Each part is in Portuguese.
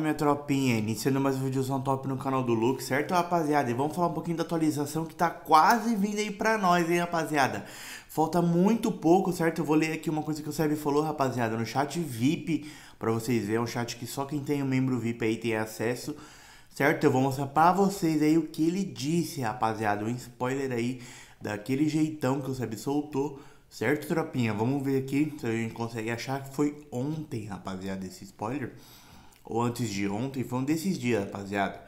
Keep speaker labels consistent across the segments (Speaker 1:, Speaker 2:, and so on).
Speaker 1: minha tropinha, iniciando mais um on top no canal do Luke, certo rapaziada? E vamos falar um pouquinho da atualização que tá quase vindo aí pra nós, hein rapaziada? Falta muito pouco, certo? Eu vou ler aqui uma coisa que o Seb falou, rapaziada, no chat VIP, pra vocês verem, é um chat que só quem tem um membro VIP aí tem acesso, certo? Eu vou mostrar pra vocês aí o que ele disse, rapaziada, um spoiler aí daquele jeitão que o Seb soltou, certo, tropinha? Vamos ver aqui se a gente consegue achar que foi ontem, rapaziada, esse spoiler ou antes de ontem, foi um desses dias, rapaziada.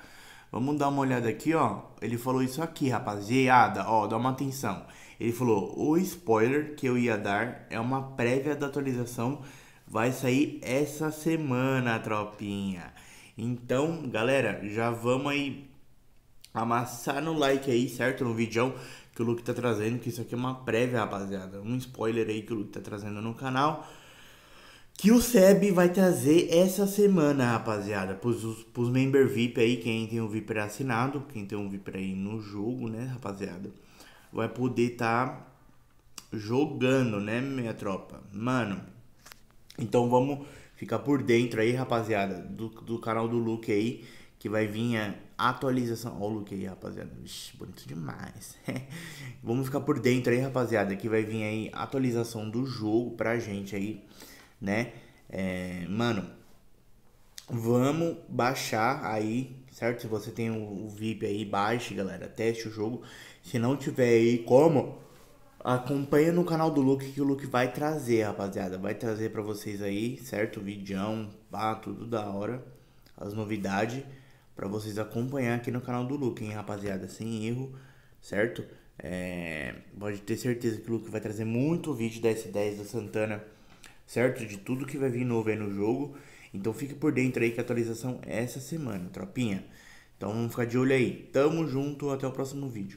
Speaker 1: Vamos dar uma olhada aqui, ó. Ele falou isso aqui, rapaziada, ó, dá uma atenção. Ele falou: "O spoiler que eu ia dar é uma prévia da atualização, vai sair essa semana, tropinha". Então, galera, já vamos aí amassar no like aí, certo? No vídeo que o Luke tá trazendo, que isso aqui é uma prévia, rapaziada. Um spoiler aí que o Luke tá trazendo no canal que o SEB vai trazer essa semana, rapaziada, pros, pros member VIP aí, quem tem o VIP assinado, quem tem um VIP aí no jogo, né, rapaziada, vai poder tá jogando, né, minha tropa, mano, então vamos ficar por dentro aí, rapaziada, do, do canal do Luke aí, que vai vir a atualização, Olha o Luke aí, rapaziada, Vixe, bonito demais, vamos ficar por dentro aí, rapaziada, que vai vir aí a atualização do jogo pra gente aí, né? É, mano, vamos baixar aí, certo? Se você tem o, o VIP aí, baixe, galera. Teste o jogo. Se não tiver aí, como? Acompanha no canal do Luke que o Luke vai trazer, rapaziada. Vai trazer para vocês aí, certo? Vidão, pá, tudo da hora. As novidades para vocês acompanhar aqui no canal do Luke, hein, rapaziada? Sem erro, certo? É... Pode ter certeza que o Luke vai trazer muito vídeo da S10 da Santana certo? De tudo que vai vir novo aí no jogo. Então fique por dentro aí que a atualização é essa semana, tropinha. Então vamos ficar de olho aí. Tamo junto, até o próximo vídeo.